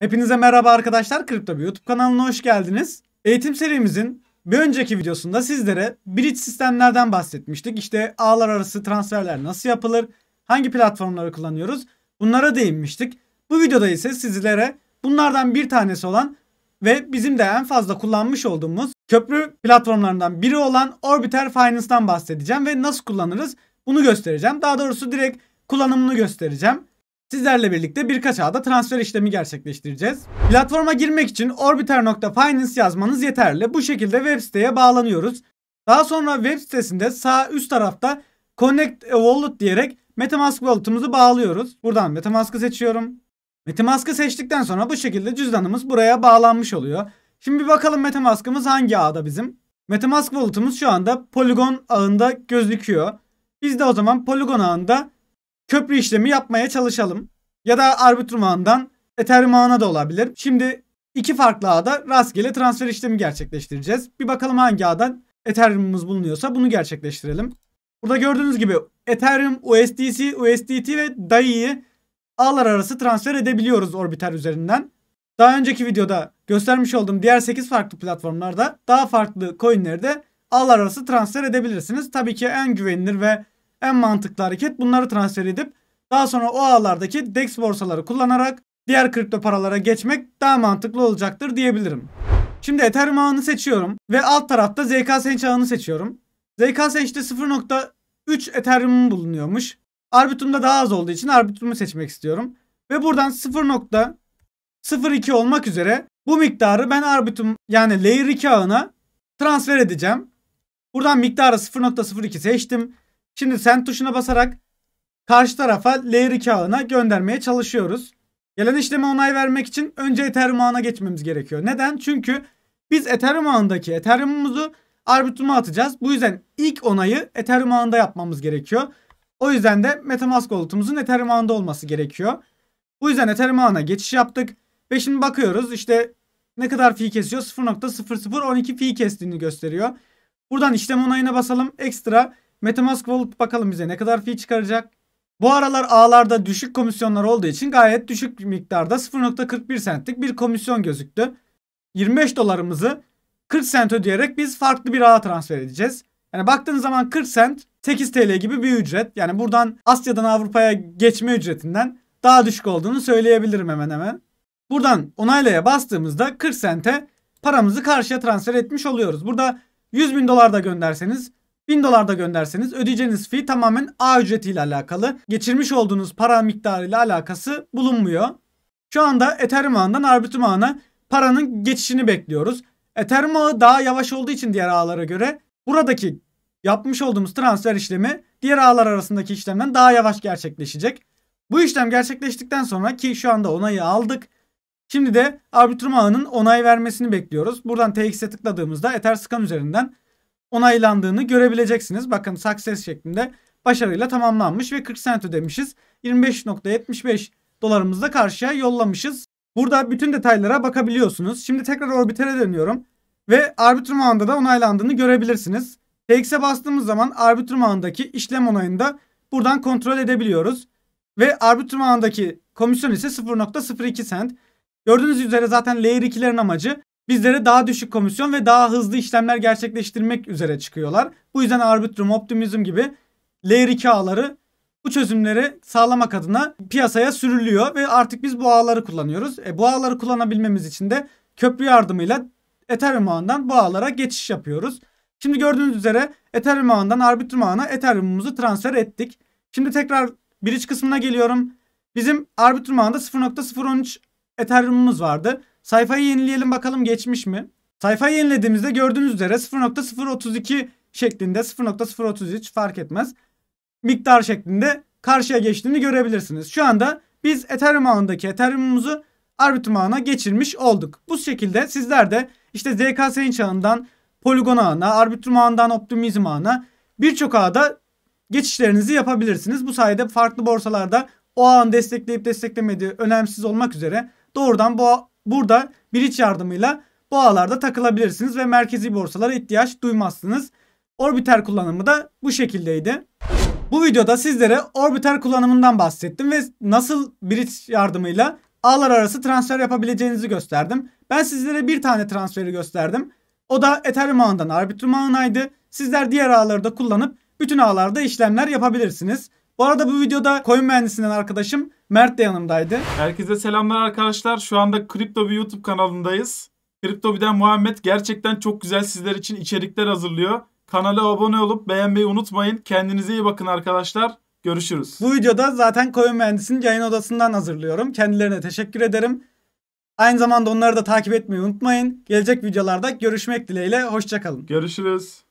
Hepinize merhaba arkadaşlar Kripto bir YouTube kanalına hoş geldiniz. Eğitim serimizin bir önceki videosunda sizlere bridge sistemlerden bahsetmiştik. İşte ağlar arası transferler nasıl yapılır, hangi platformları kullanıyoruz bunlara değinmiştik. Bu videoda ise sizlere bunlardan bir tanesi olan ve bizim de en fazla kullanmış olduğumuz köprü platformlarından biri olan Orbiter Finance'dan bahsedeceğim ve nasıl kullanırız bunu göstereceğim. Daha doğrusu direkt kullanımını göstereceğim. Sizlerle birlikte birkaç ağda transfer işlemi gerçekleştireceğiz. Platforma girmek için orbiter.finance yazmanız yeterli. Bu şekilde web siteye bağlanıyoruz. Daha sonra web sitesinde sağ üst tarafta Connect a Wallet diyerek Metamask Wallet'ımızı bağlıyoruz. Buradan Metamask'ı seçiyorum. Metamask'ı seçtikten sonra bu şekilde cüzdanımız buraya bağlanmış oluyor. Şimdi bir bakalım Metamask'ımız hangi ağda bizim? Metamask Wallet'ımız şu anda Polygon ağında gözüküyor. Biz de o zaman Polygon ağında köprü işlemi yapmaya çalışalım. Ya da Arbitrum ağından Ethereum ağına da olabilir. Şimdi iki farklı ağda rastgele transfer işlemi gerçekleştireceğiz. Bir bakalım hangi ağdan Ethereum'umuz bulunuyorsa bunu gerçekleştirelim. Burada gördüğünüz gibi Ethereum, USDC, USDT ve DAI'yi ağlar arası transfer edebiliyoruz Orbiter üzerinden. Daha önceki videoda göstermiş olduğum diğer 8 farklı platformlarda daha farklı coinleri de ağlar arası transfer edebilirsiniz. Tabii ki en güvenilir ve en mantıklı hareket bunları transfer edip daha sonra o ağlardaki DEX borsaları kullanarak diğer kripto paralara geçmek daha mantıklı olacaktır diyebilirim. Şimdi Ethereum ağını seçiyorum ve alt tarafta ZK ağını seçiyorum. ZK 0.3 Ethereum'un bulunuyormuş. Arbitrum'da daha az olduğu için Arbitrum'u seçmek istiyorum. Ve buradan 0.02 olmak üzere bu miktarı ben Arbitrum yani Layer 2 ağına transfer edeceğim. Buradan miktarı 0.02 seçtim. Şimdi send tuşuna basarak karşı tarafa layer kağına göndermeye çalışıyoruz. Gelen işleme onay vermek için önce Ethereum ağına geçmemiz gerekiyor. Neden? Çünkü biz Ethereum ağındaki Ethereum'umuzu Arbitrum'a atacağız. Bu yüzden ilk onayı Ethereum ağında yapmamız gerekiyor. O yüzden de Metamask Wallet'ımızın Ethereum ağında olması gerekiyor. Bu yüzden Ethereum ağına geçiş yaptık. Ve şimdi bakıyoruz işte ne kadar fee kesiyor? 0.0012 fee kestiğini gösteriyor. Buradan işlem onayına basalım. Ekstra Metamask Wallet bakalım bize ne kadar fee çıkaracak. Bu aralar ağlarda düşük komisyonlar olduğu için gayet düşük miktarda 0.41 centlik bir komisyon gözüktü. 25 dolarımızı 40 cent ödeyerek biz farklı bir ağa transfer edeceğiz. Yani baktığınız zaman 40 cent 8 TL gibi bir ücret. Yani buradan Asya'dan Avrupa'ya geçme ücretinden daha düşük olduğunu söyleyebilirim hemen hemen. Buradan onaylaya bastığımızda 40 sente paramızı karşıya transfer etmiş oluyoruz. Burada 100 bin dolar da gönderseniz 1000 dolar da gönderseniz ödeyeceğiniz fee tamamen a ücretiyle alakalı. Geçirmiş olduğunuz para miktarıyla alakası bulunmuyor. Şu anda Ethereum ağından Arbitrum ağına paranın geçişini bekliyoruz. Ethereum ağı daha yavaş olduğu için diğer ağlara göre buradaki yapmış olduğumuz transfer işlemi diğer ağlar arasındaki işlemden daha yavaş gerçekleşecek. Bu işlem gerçekleştikten sonra ki şu anda onayı aldık. Şimdi de Arbitrum ağının onay vermesini bekliyoruz. Buradan TX'e tıkladığımızda Ether Scan üzerinden onaylandığını görebileceksiniz. Bakın success şeklinde başarıyla tamamlanmış ve 40 sent ödemişiz. 25.75 dolarımızla karşıya yollamışız. Burada bütün detaylara bakabiliyorsunuz. Şimdi tekrar Orbiter'e dönüyorum. Ve Arbitrum ağında da onaylandığını görebilirsiniz. TX'e bastığımız zaman Arbitrum ağındaki işlem onayını da buradan kontrol edebiliyoruz. Ve Arbitrum ağındaki komisyon ise 0.02 sent. Gördüğünüz üzere zaten Layer 2'lerin amacı Bizlere daha düşük komisyon ve daha hızlı işlemler gerçekleştirmek üzere çıkıyorlar. Bu yüzden Arbitrum, Optimism gibi Layer 2 ağları bu çözümleri sağlamak adına piyasaya sürülüyor ve artık biz bu ağları kullanıyoruz. E, bu ağları kullanabilmemiz için de köprü yardımıyla Ethereum ağından bu ağlara geçiş yapıyoruz. Şimdi gördüğünüz üzere Ethereum ağından Arbitrum ağına Ethereum'umuzu transfer ettik. Şimdi tekrar bridge kısmına geliyorum. Bizim Arbitrum ağında 0.013 Ethereum'umuz vardı. Sayfayı yenileyelim bakalım geçmiş mi? Sayfayı yenilediğimizde gördüğünüz üzere 0.032 şeklinde 0.033 fark etmez. Miktar şeklinde karşıya geçtiğini görebilirsiniz. Şu anda biz Ethereum ağındaki Ethereum'umuzu Arbitrum ağına geçirmiş olduk. Bu şekilde sizler de işte ZKS'in ağından Polygon ağına, Arbitrum ağından Optimizm ağına birçok ağda geçişlerinizi yapabilirsiniz. Bu sayede farklı borsalarda o ağın destekleyip desteklemediği önemsiz olmak üzere doğrudan bu Burada bir yardımıyla bu ağlarda takılabilirsiniz ve merkezi borsalara ihtiyaç duymazsınız. Orbiter kullanımı da bu şekildeydi. Bu videoda sizlere orbiter kullanımından bahsettim ve nasıl bridge yardımıyla ağlar arası transfer yapabileceğinizi gösterdim. Ben sizlere bir tane transferi gösterdim. O da Ethereum ağından Arbitrum ağınaydı. Sizler diğer ağları da kullanıp bütün ağlarda işlemler yapabilirsiniz. Bu arada bu videoda coin mühendisinden arkadaşım Mert de yanımdaydı. Herkese selamlar arkadaşlar. Şu anda Kripto bir YouTube kanalındayız. Kripto birden Muhammed gerçekten çok güzel sizler için içerikler hazırlıyor. Kanala abone olup beğenmeyi unutmayın. Kendinize iyi bakın arkadaşlar. Görüşürüz. Bu videoda zaten Koyun Mühendis'in yayın odasından hazırlıyorum. Kendilerine teşekkür ederim. Aynı zamanda onları da takip etmeyi unutmayın. Gelecek videolarda görüşmek dileğiyle. Hoşçakalın. Görüşürüz.